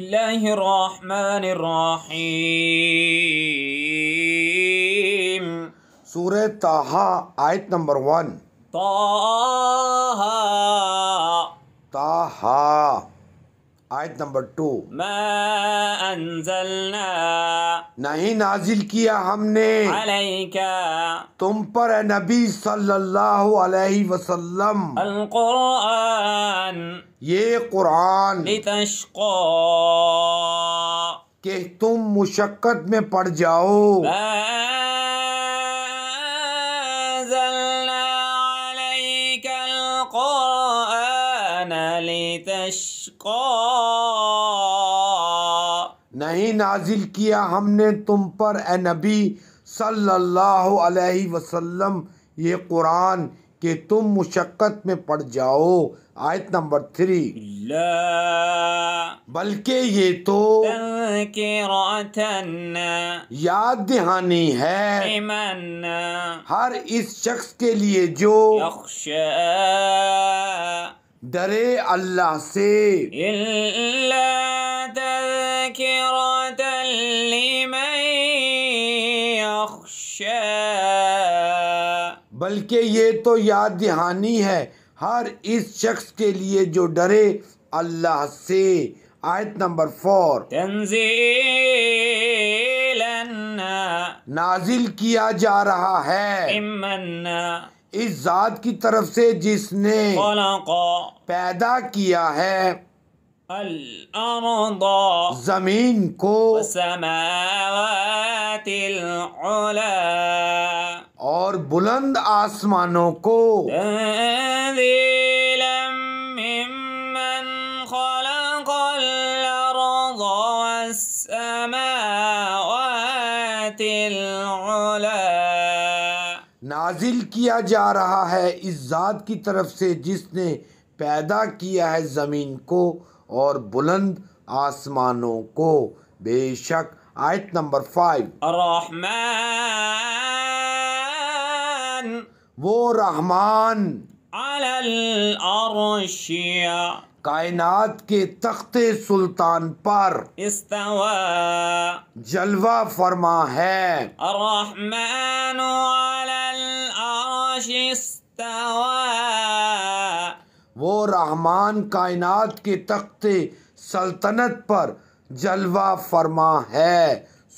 الله الرحمن الرحيم سورة طه آیت نمبر 1 طه طه آیت نمبر ٹو ما انزلنا نہیں نازل کیا ہم نے علیکہ تم پر اے نبی صلی اللہ علیہ وسلم القرآن یہ قرآن لتشقا کہ تم مشقت میں پڑ جاؤ ما انزلنا نہیں نازل کیا ہم نے تم پر اے نبی صلی اللہ علیہ وسلم یہ قرآن کہ تم مشقت میں پڑ جاؤ آیت نمبر تھری لا بلکہ یہ تو یاد دہانی ہے ہر اس شخص کے لیے جو ڈرے اللہ سے اللہ تذکرت اللہ بلکہ یہ تو یاد دہانی ہے ہر اس شخص کے لیے جو ڈرے اللہ سے آیت نمبر فور تنزیلن نازل کیا جا رہا ہے اس ذات کی طرف سے جس نے پیدا کیا ہے الارض زمین کو سماوات العلا اور بلند آسمانوں کو تنزیلا ممن خلق الارض والسماوات العلا نازل کیا جا رہا ہے اس ذات کی طرف سے جس نے پیدا کیا ہے زمین کو اور بلند آسمانوں کو بے شک آیت نمبر فائیو الرحمن وہ رحمان کائنات کے تخت سلطان پر استوا جلوہ فرما ہے الرحمن العرش استوا وہ رحمان کائنات کے تخت سلطنت پر جلوہ فرما ہے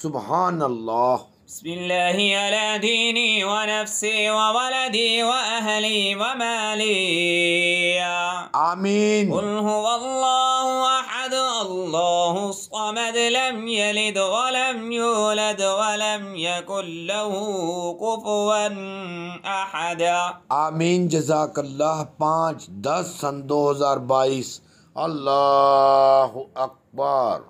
سبحان اللہ بسم الله على ديني ونفسي وولدي وأهلي ومالي آمين قل هو الله أحد الله الصمد لم يلد ولم يولد ولم يكن له كفوا أحد آمين جزاك الله 5 10 سن دو الله أكبر